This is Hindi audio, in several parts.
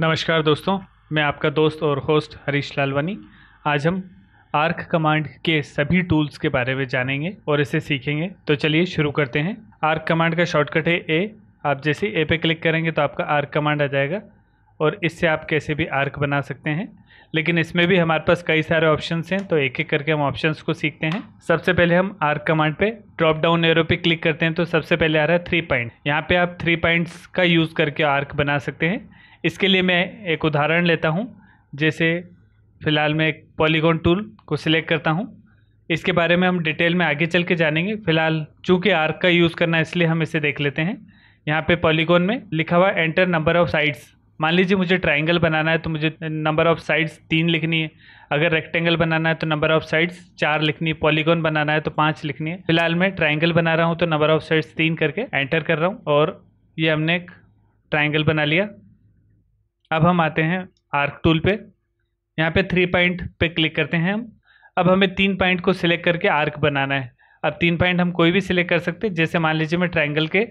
नमस्कार दोस्तों मैं आपका दोस्त और होस्ट हरीश लालवानी आज हम आर्क कमांड के सभी टूल्स के बारे में जानेंगे और इसे सीखेंगे तो चलिए शुरू करते हैं आर्क कमांड का शॉर्टकट है ए आप जैसे ए पे क्लिक करेंगे तो आपका आर्क कमांड आ जाएगा और इससे आप कैसे भी आर्क बना सकते हैं लेकिन इसमें भी हमारे पास कई सारे ऑप्शन हैं तो एक एक करके हम ऑप्शन को सीखते हैं सबसे पहले हम आर्क कमांड पे ड्रॉप डाउन एरो पे क्लिक करते हैं तो सबसे पहले आ रहा है थ्री पॉइंट यहाँ पे आप थ्री पॉइंट्स का यूज़ करके आर्क बना सकते हैं इसके लिए मैं एक उदाहरण लेता हूँ जैसे फ़िलहाल मैं एक पॉलीगॉन टूल को सिलेक्ट करता हूँ इसके बारे में हम डिटेल में आगे चल के जानेंगे फिलहाल चूँकि आर्क का यूज़ करना इसलिए हम इसे देख लेते हैं यहाँ पे पॉलीगॉन में लिखा हुआ एंटर नंबर ऑफ़ साइड्स मान लीजिए मुझे ट्राइंगल बनाना है तो मुझे नंबर ऑफ़ साइड्स तीन लिखनी है अगर रेक्टेंगल बनाना है तो नंबर ऑफ़ साइड्स चार लिखनी है पॉलीगॉन बनाना है तो पाँच लिखनी है फिलहाल मैं ट्राइंगल बना रहा हूँ तो नंबर ऑफ़ साइड्स तीन करके एंटर कर रहा हूँ और ये हमने एक ट्राइंगल बना लिया अब हम आते हैं आर्क टूल पे यहाँ पे थ्री पॉइंट पे क्लिक करते हैं हम अब हमें तीन पॉइंट को सिलेक्ट करके आर्क बनाना है अब तीन पॉइंट हम कोई भी सिलेक्ट कर सकते हैं जैसे मान लीजिए मैं ट्राइंगल के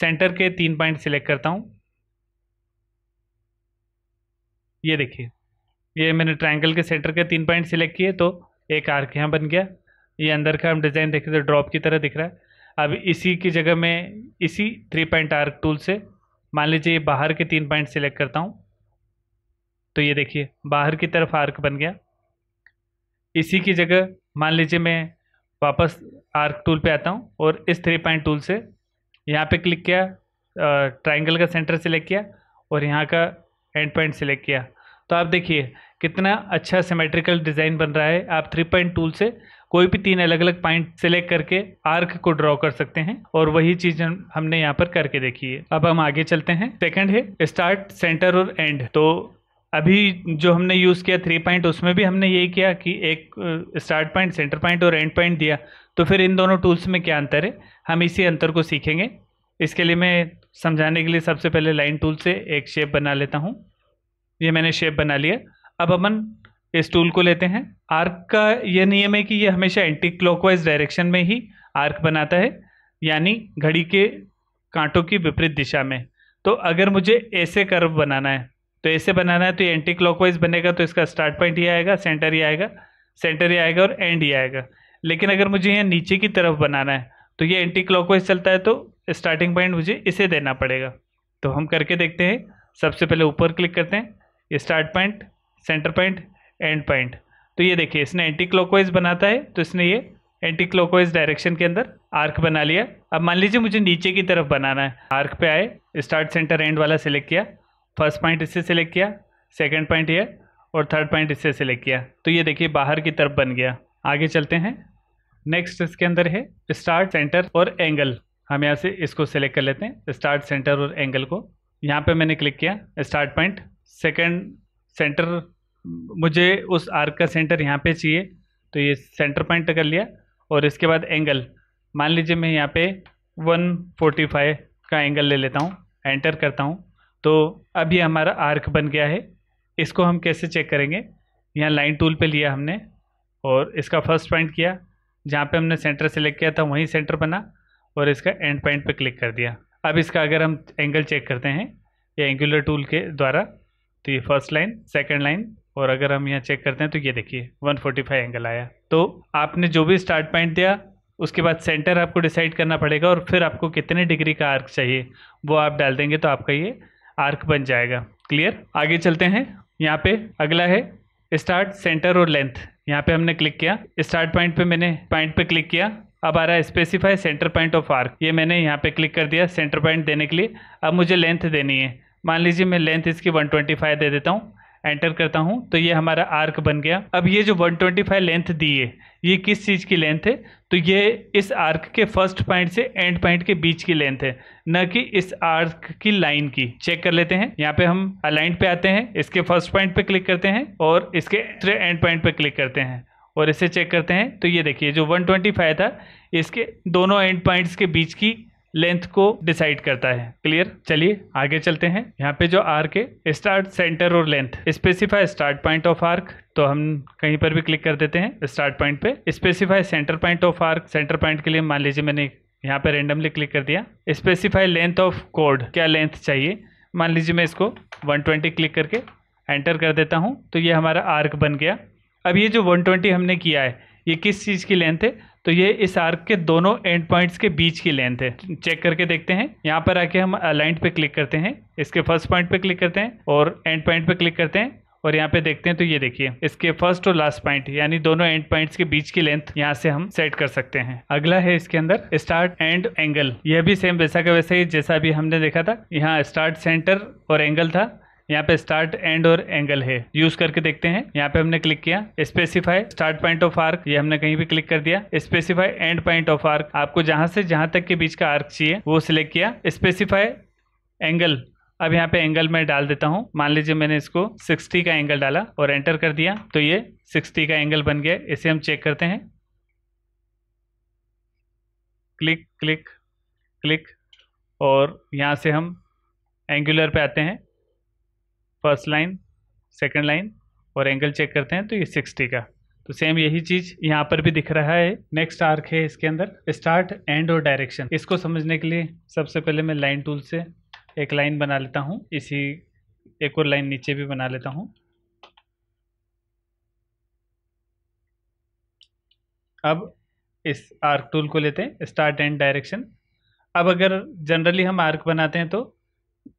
सेंटर के तीन पॉइंट सिलेक्ट करता हूँ ये देखिए ये मैंने ट्राइंगल के सेंटर के तीन पॉइंट सिलेक्ट किए तो एक आर्क यहाँ बन गया ये अंदर का हम डिज़ाइन देखें तो ड्रॉप की तरह दिख रहा है अब इसी की जगह मैं इसी थ्री पॉइंट आर्क टूल से मान लीजिए बाहर के तीन पॉइंट सिलेक्ट करता हूँ तो ये देखिए बाहर की तरफ आर्क बन गया इसी की जगह मान लीजिए मैं वापस आर्क टूल पे आता हूँ और इस थ्री पॉइंट टूल से यहाँ पे क्लिक किया ट्राइंगल का सेंटर सेलेक्ट किया और यहाँ का एंड पॉइंट सेलेक्ट किया तो आप देखिए कितना अच्छा सिमेट्रिकल डिज़ाइन बन रहा है आप थ्री पॉइंट टूल से कोई भी तीन अलग अलग पॉइंट सेलेक्ट करके आर्क को ड्रॉ कर सकते हैं और वही चीज़ हमने यहाँ पर करके देखी है अब हम आगे चलते हैं सेकंड है स्टार्ट सेंटर और एंड तो अभी जो हमने यूज़ किया थ्री पॉइंट उसमें भी हमने यही किया कि एक स्टार्ट पॉइंट सेंटर पॉइंट और एंड पॉइंट दिया तो फिर इन दोनों टूल्स में क्या अंतर है हम इसी अंतर को सीखेंगे इसके लिए मैं समझाने के लिए सबसे पहले लाइन टूल से एक शेप बना लेता हूँ ये मैंने शेप बना लिया अब अपन इस टूल को लेते हैं आर्क का यह नियम है कि ये हमेशा एंटी क्लॉकवाइज डायरेक्शन में ही आर्क बनाता है यानी घड़ी के कांटों की विपरीत दिशा में तो अगर मुझे ऐसे कर्व बनाना है तो ऐसे बनाना है तो ये एंटी क्लॉकवाइज बनेगा तो इसका स्टार्ट पॉइंट ये आएगा सेंटर ये आएगा सेंटर ये आएगा और एंड ये आएगा लेकिन अगर मुझे यहाँ नीचे की तरफ बनाना है तो ये एंटी क्लॉकवाइज चलता है तो स्टार्टिंग पॉइंट मुझे इसे देना पड़ेगा तो हम करके देखते हैं सबसे पहले ऊपर क्लिक करते हैं start point centre point end point तो ये देखिए इसने एंटी क्लॉकवाइज बनाता है तो इसने ये एंटी क्लॉकवाइज डायरेक्शन के अंदर आर्क बना लिया अब मान लीजिए मुझे नीचे की तरफ बनाना है आर्क पे आए स्टार्ट सेंटर एंड वाला सिलेक्ट किया फर्स्ट पॉइंट इससे सेलेक्ट किया सेकेंड पॉइंट ये और थर्ड पॉइंट इससे सेलेक्ट किया तो ये देखिए बाहर की तरफ बन गया आगे चलते हैं नेक्स्ट इसके अंदर है स्टार्ट सेंटर और एंगल हम यहाँ से इसको सेलेक्ट कर लेते हैं स्टार्ट सेंटर और एंगल को यहाँ पे मैंने क्लिक किया स्टार्ट पॉइंट सेकंड सेंटर मुझे उस आर्क का सेंटर यहाँ पे चाहिए तो ये सेंटर पॉइंट कर लिया और इसके बाद एंगल मान लीजिए मैं यहाँ पे 145 का एंगल ले लेता हूँ एंटर करता हूँ तो अब ये हमारा आर्क बन गया है इसको हम कैसे चेक करेंगे यहाँ लाइन टूल पे लिया हमने और इसका फर्स्ट पॉइंट किया जहाँ पे हमने सेंटर सेलेक्ट किया था वहीं सेंटर बना और इसका एंड पॉइंट पे क्लिक कर दिया अब इसका अगर हम एंगल चेक करते हैं ये एंगुलर टूल के द्वारा तो ये फर्स्ट लाइन सेकेंड लाइन और अगर हम यहाँ चेक करते हैं तो ये देखिए वन एंगल आया तो आपने जो भी स्टार्ट पॉइंट दिया उसके बाद सेंटर आपको डिसाइड करना पड़ेगा और फिर आपको कितने डिग्री का आर्क चाहिए वो आप डाल देंगे तो आपका ये आर्क बन जाएगा क्लियर आगे चलते हैं यहाँ पे अगला है स्टार्ट सेंटर और लेंथ यहाँ पे हमने क्लिक किया स्टार्ट पॉइंट पे मैंने पॉइंट पे क्लिक किया अब आ रहा है specify centre point of arc ये मैंने यहाँ पे क्लिक कर दिया सेंटर पॉइंट देने के लिए अब मुझे लेंथ देनी है मान लीजिए मैं लेंथ इसकी 125 दे देता हूँ एंटर करता हूँ तो ये हमारा आर्क बन गया अब ये जो 125 लेंथ दी है ये किस चीज़ की लेंथ है तो ये इस आर्क के फर्स्ट पॉइंट से एंड पॉइंट के बीच की लेंथ है न कि इस आर्क की लाइन की चेक कर लेते हैं यहाँ पे हम अलाइन पे आते हैं इसके फर्स्ट पॉइंट पे क्लिक करते हैं और इसके एंड पॉइंट पे क्लिक करते हैं और इसे चेक करते हैं तो ये देखिए जो 125 था इसके दोनों एंड पॉइंट्स के बीच की लेंथ को डिसाइड करता है क्लियर चलिए आगे चलते हैं यहाँ पे जो आर्क है स्टार्ट सेंटर और length specify start point of arc तो हम कहीं पर भी क्लिक कर देते हैं स्टार्ट पॉइंट पे specify centre point of arc centre point के लिए मान लीजिए मैंने यहाँ पे रेंडमली क्लिक कर दिया स्पेसिफाई लेंथ ऑफ कोड क्या लेंथ चाहिए मान लीजिए मैं इसको ट्वेंटी क्लिक करके एंटर कर देता हूँ तो ये हमारा आर्क बन गया अब ये जो ट्वेंटी हमने किया है ये किस चीज़ की लेंथ है तो ये इस आर्क के दोनों एंड पॉइंट्स के बीच की लेंथ है चेक करके देखते हैं यहाँ पर आके हम अलाइंट पे क्लिक करते हैं इसके फर्स्ट पॉइंट पे क्लिक करते हैं और एंड पॉइंट पे क्लिक करते हैं और यहाँ पे देखते हैं तो ये देखिए इसके फर्स्ट और लास्ट पॉइंट यानी दोनों एंड पॉइंट्स के बीच की लेंथ यहाँ से हम सेट कर सकते हैं अगला है इसके अंदर स्टार्ट एंड एंगल यह भी सेम वैसा का वैसा ही जैसा भी हमने देखा था यहाँ स्टार्ट सेंटर और एंगल था यहाँ पे स्टार्ट एंड और एंगल है यूज करके देखते हैं यहाँ पे हमने क्लिक किया specify start point of arc ये हमने कहीं भी क्लिक कर दिया specify end point of arc आपको जहां से जहां तक के बीच का आर्क चाहिए वो सिलेक्ट किया स्पेसिफाई एंगल अब यहाँ पे एंगल मैं डाल देता हूँ मान लीजिए मैंने इसको 60 का एंगल डाला और एंटर कर दिया तो ये 60 का एंगल बन गया इसे हम चेक करते हैं क्लिक क्लिक क्लिक और यहाँ से हम एंगुलर पे आते हैं फर्स्ट लाइन सेकंड लाइन और एंगल चेक करते हैं तो ये सिक्सटी का तो सेम यही चीज यहाँ पर भी दिख रहा है नेक्स्ट आर्क है इसके अंदर स्टार्ट एंड और डायरेक्शन इसको समझने के लिए सबसे पहले मैं लाइन टूल से एक लाइन बना लेता हूँ इसी एक और लाइन नीचे भी बना लेता हूँ अब इस आर्क टूल को लेते हैं स्टार्ट एंड डायरेक्शन अब अगर जनरली हम आर्क बनाते हैं तो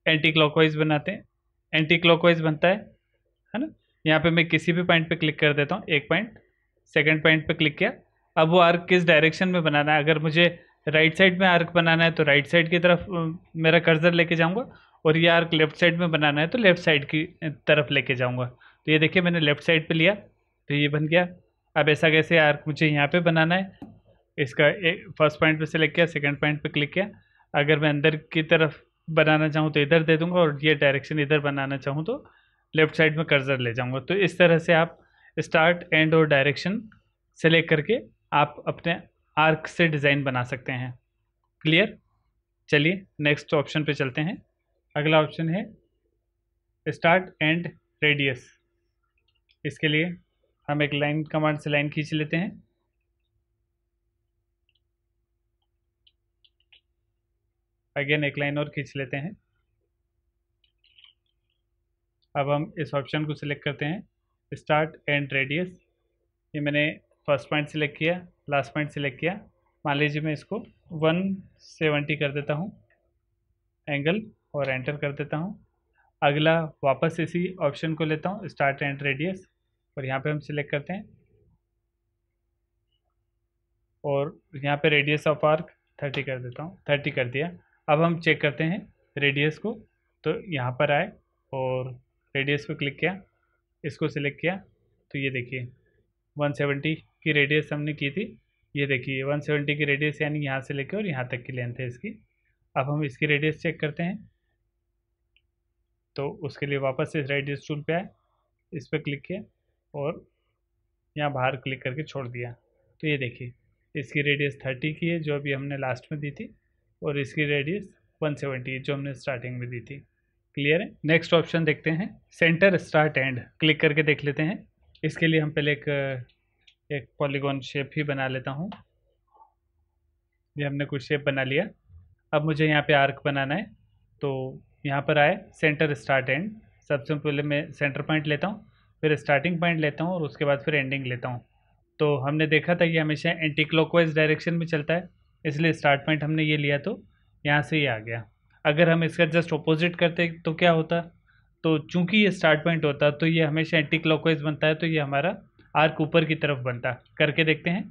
एंटी क्लॉकवाइज बनाते हैं एंटी क्लॉकवाइज बनता है है ना यहाँ पे मैं किसी भी पॉइंट पे क्लिक कर देता हूँ एक पॉइंट सेकंड पॉइंट पे क्लिक किया अब वो आर्क किस डायरेक्शन में बनाना है अगर मुझे राइट साइड में आर्क बनाना है तो राइट साइड की तरफ मेरा कर्जर लेके जाऊँगा और ये आर्क लेफ्ट साइड में बनाना है तो लेफ्ट साइड की तरफ लेके जाऊँगा तो ये देखिए मैंने लेफ्ट साइड पर लिया तो ये बन गया अब ऐसा कैसे आर्क मुझे यहाँ पर बनाना है इसका फर्स्ट पॉइंट पर सेलेक्ट किया सेकेंड पॉइंट पर क्लिक किया अगर मैं अंदर की तरफ बनाना चाहूँ तो इधर दे दूंगा और ये डायरेक्शन इधर बनाना चाहूँ तो लेफ्ट साइड में कर्जर ले जाऊँगा तो इस तरह से आप स्टार्ट एंड और डायरेक्शन सेलेक्ट करके आप अपने आर्क से डिज़ाइन बना सकते हैं क्लियर चलिए नेक्स्ट ऑप्शन पे चलते हैं अगला ऑप्शन है स्टार्ट एंड रेडियस इसके लिए हम एक लाइन कमांड से लाइन खींच लेते हैं अगेन एक लाइन और खींच लेते हैं अब हम इस ऑप्शन को सिलेक्ट करते हैं स्टार्ट एंड रेडियस ये मैंने फर्स्ट पॉइंट सिलेक्ट किया लास्ट पॉइंट सिलेक्ट किया मान लीजिए मैं इसको 170 कर देता हूँ एंगल और एंटर कर देता हूँ अगला वापस इसी ऑप्शन को लेता हूँ स्टार्ट एंड रेडियस और यहाँ पे हम सिलेक्ट करते हैं और यहाँ पे रेडियस ऑफ आर्क थर्टी कर देता हूँ थर्टी कर दिया अब हम चेक करते हैं रेडियस को तो यहाँ पर आए और रेडियस को क्लिक किया इसको सिलेक्ट किया तो ये देखिए 170 की रेडियस हमने की थी ये देखिए 170 की रेडियस यानी यहाँ से लेके और यहाँ तक की लेंथ है इसकी अब हम इसकी रेडियस चेक करते हैं तो उसके लिए वापस इस रेडियस टूल पे आए इस पर क्लिक किया और यहाँ बाहर क्लिक करके छोड़ दिया तो ये देखिए इसकी रेडियस थर्टी की है जो अभी हमने लास्ट में दी थी और इसकी रेडियस 170 जो हमने स्टार्टिंग में दी थी क्लियर है नेक्स्ट ऑप्शन देखते हैं सेंटर स्टार्ट एंड क्लिक करके देख लेते हैं इसके लिए हम पहले एक एक पॉलीगॉन शेप ही बना लेता हूँ ये हमने कुछ शेप बना लिया अब मुझे यहाँ पे आर्क बनाना है तो यहाँ पर आए सेंटर स्टार्ट एंड सबसे पहले मैं सेंटर पॉइंट लेता हूँ फिर स्टार्टिंग पॉइंट लेता हूँ और उसके बाद फिर एंडिंग लेता हूँ तो हमने देखा था कि हमेशा एंटी क्लॉकवाइज डायरेक्शन में चलता है इसलिए स्टार्ट पॉइंट हमने ये लिया तो यहाँ से ही आ गया अगर हम इसका जस्ट अपोजिट करते तो क्या होता तो चूंकि ये स्टार्ट पॉइंट होता तो ये हमेशा एंटी क्लॉकवाइज बनता है तो ये हमारा आर्क ऊपर की तरफ बनता करके देखते हैं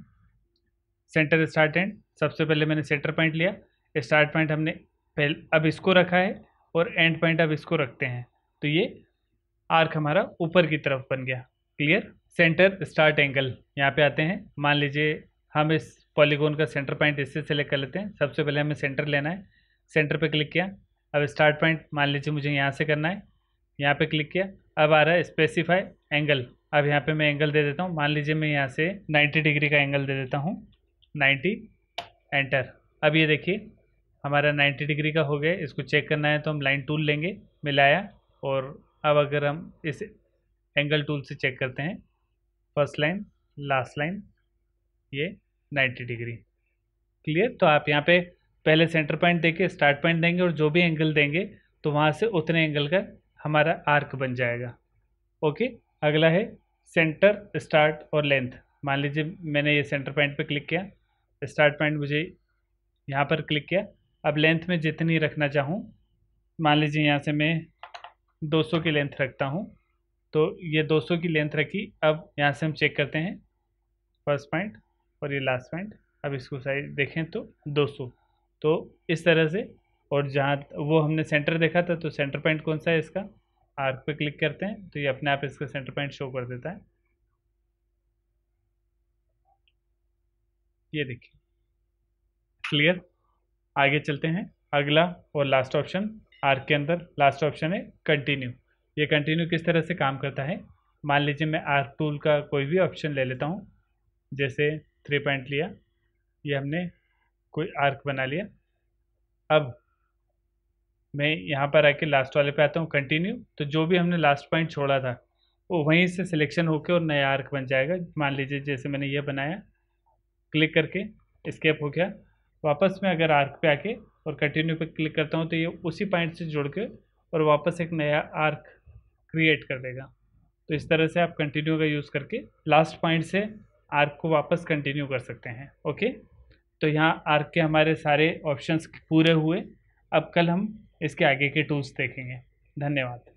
सेंटर स्टार्ट एंड सबसे पहले मैंने सेंटर पॉइंट लिया स्टार्ट पॉइंट हमने पहले अब इसको रखा है और एंड पॉइंट अब इसको रखते हैं तो ये आर्क हमारा ऊपर की तरफ बन गया क्लियर सेंटर स्टार्ट एंगल यहाँ पे आते हैं मान लीजिए हम इस पॉलीगोन का सेंटर पॉइंट इससे सेलेक्ट कर लेते हैं सबसे पहले हमें सेंटर लेना है सेंटर पे क्लिक किया अब स्टार्ट पॉइंट मान लीजिए मुझे यहाँ से करना है यहाँ पे क्लिक किया अब आ रहा है स्पेसिफाई एंगल अब यहाँ पे मैं एंगल दे देता हूँ मान लीजिए मैं यहाँ से 90 डिग्री का एंगल दे देता हूँ 90 एंटर अब ये देखिए हमारा 90 डिग्री का हो गया इसको चेक करना है तो हम लाइन टूल लेंगे मिलाया और अब अगर हम इस एंगल टूल से चेक करते हैं फर्स्ट लाइन लास्ट लाइन ये 90 डिग्री क्लियर तो आप यहाँ पे पहले सेंटर पॉइंट देके स्टार्ट पॉइंट देंगे और जो भी एंगल देंगे तो वहाँ से उतने एंगल का हमारा आर्क बन जाएगा ओके अगला है सेंटर स्टार्ट और लेंथ मान लीजिए मैंने ये सेंटर पॉइंट पे क्लिक किया स्टार्ट पॉइंट मुझे यहाँ पर क्लिक किया अब लेंथ में जितनी रखना चाहूँ मान लीजिए यहाँ से मैं 200 की लेंथ रखता हूँ तो ये 200 की लेंथ रखी अब यहाँ से हम चेक करते हैं फर्स्ट पॉइंट और ये लास्ट पॉइंट अब इसको साइज देखें तो 200 तो इस तरह से और जहाँ वो हमने सेंटर देखा था तो सेंटर पॉइंट कौन सा है इसका आर्क पे क्लिक करते हैं तो ये अपने आप इसका सेंटर पॉइंट शो कर देता है ये देखिए क्लियर आगे चलते हैं अगला और लास्ट ऑप्शन आर्क के अंदर लास्ट ऑप्शन है कंटिन्यू ये कंटिन्यू किस तरह से काम करता है मान लीजिए मैं आर्क टूल का कोई भी ऑप्शन ले लेता हूँ जैसे थ्री पॉइंट लिया ये हमने कोई आर्क बना लिया अब मैं यहाँ पर आके लास्ट वाले पे आता हूँ कंटिन्यू तो जो भी हमने लास्ट पॉइंट छोड़ा था वो वहीं से सिलेक्शन होके और नया आर्क बन जाएगा मान लीजिए जैसे मैंने ये बनाया क्लिक करके स्केप हो गया वापस मैं अगर आर्क पे आके और कंटिन्यू पे क्लिक करता हूँ तो ये उसी पॉइंट से जुड़ के और वापस एक नया आर्क क्रिएट कर देगा तो इस तरह से आप कंटिन्यू का यूज़ करके लास्ट पॉइंट से आर्क को वापस कंटिन्यू कर सकते हैं ओके तो यहाँ आर्क के हमारे सारे ऑप्शंस पूरे हुए अब कल हम इसके आगे के टूल्स देखेंगे धन्यवाद